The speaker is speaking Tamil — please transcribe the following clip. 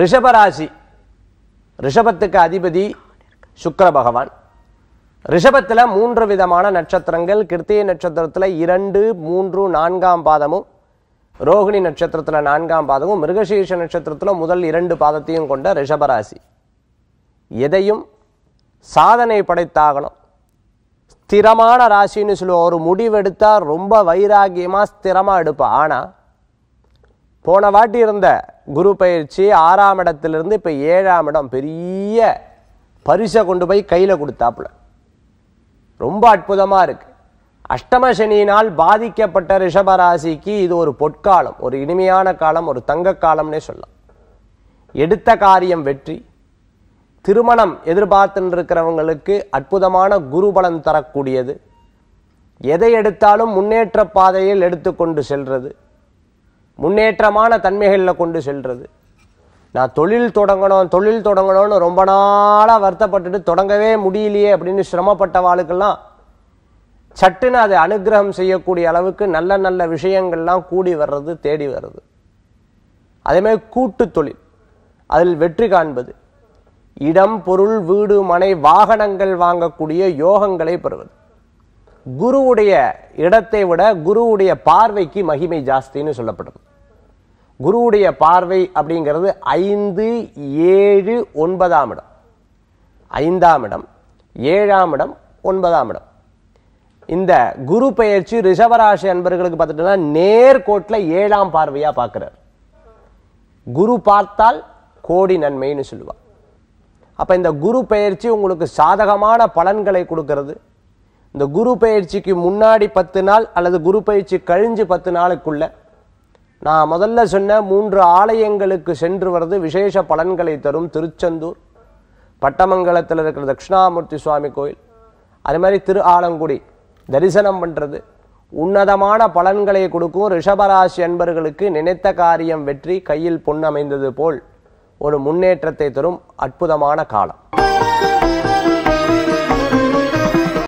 ரிஷபராசி ரிஷபத்துக்கு அதிபதி சுக்கர பகவான் ரிஷபத்தில் மூன்று விதமான நட்சத்திரங்கள் கிருத்திய நட்சத்திரத்தில் இரண்டு மூன்று நான்காம் பாதமும் ரோகிணி நட்சத்திரத்தில் நான்காம் பாதமும் மிருகசீஷ நட்சத்திரத்தில் முதல் இரண்டு பாதத்தையும் கொண்ட ரிஷபராசி எதையும் சாதனை படைத்தாகணும் ஸ்திரமான ராசின்னு சொல்லுவோம் ஒரு முடிவெடுத்தால் ரொம்ப வைராகியமாக ஸ்திரமாக எடுப்பேன் ஆனால் போன வாட்டி இருந்த குரு பயிற்சி ஆறாம் இடத்துலேருந்து இப்போ ஏழாம் இடம் பெரிய பரிசை கொண்டு போய் கையில் கொடுத்தாப்புல ரொம்ப அற்புதமாக இருக்குது அஷ்டம சனியினால் பாதிக்கப்பட்ட ரிஷபராசிக்கு இது ஒரு பொற்காலம் ஒரு இனிமையான காலம் ஒரு தங்க காலம்னே சொல்லலாம் எடுத்த காரியம் வெற்றி திருமணம் எதிர்பார்த்துன்னு இருக்கிறவங்களுக்கு அற்புதமான பலன் தரக்கூடியது எதை எடுத்தாலும் முன்னேற்ற பாதையில் எடுத்துக்கொண்டு செல்வது முன்னேற்றமான தன்மைகளில் கொண்டு செல்வது நான் தொழில் தொடங்கணும் தொழில் தொடங்கணும்னு ரொம்ப நாளாக வருத்தப்பட்டுட்டு தொடங்கவே முடியலையே அப்படின்னு சிரமப்பட்ட வாழ்க்கெல்லாம் சட்டுன்னு அதை அனுகிரகம் செய்யக்கூடிய அளவுக்கு நல்ல நல்ல விஷயங்கள்லாம் கூடி வர்றது தேடி வர்றது அதேமாதிரி கூட்டு தொழில் அதில் வெற்றி காண்பது இடம் பொருள் வீடு மனை வாகனங்கள் வாங்கக்கூடிய யோகங்களை பெறுவது குருவுடைய இடத்தை விட குருவுடைய பார்வைக்கு மகிமை ஜாஸ்தின்னு சொல்லப்படுது குருவுடைய பார்வை அப்படிங்கிறது ஐந்து ஏழு ஒன்பதாம் இடம் ஐந்தாம் இடம் ஏழாம் இடம் ஒன்பதாம் இடம் இந்த குரு பயிற்சி ரிஷபராசி அன்பர்களுக்கு பார்த்துட்டோம்னா நேர்கோட்டில் ஏழாம் பார்வையாக பார்க்குறார் குரு பார்த்தால் கோடி நன்மைன்னு சொல்லுவார் அப்போ இந்த குரு பயிற்சி உங்களுக்கு சாதகமான பலன்களை கொடுக்கறது இந்த குரு பயிற்சிக்கு முன்னாடி பத்து நாள் அல்லது குரு பயிற்சி கழிஞ்சு பத்து நாளுக்குள்ளே நான் முதல்ல சொன்ன மூன்று ஆலயங்களுக்கு சென்று வர்றது விசேஷ பலன்களை தரும் திருச்செந்தூர் பட்டமங்கலத்தில் இருக்கிற தட்சிணாமூர்த்தி சுவாமி கோயில் அது மாதிரி திரு ஆலங்குடி தரிசனம் பண்ணுறது உன்னதமான பலன்களை கொடுக்கும் ரிஷபராசி அன்பர்களுக்கு நினைத்த காரியம் வெற்றி கையில் பொன்னமைந்தது போல் ஒரு முன்னேற்றத்தை தரும் அற்புதமான காலம்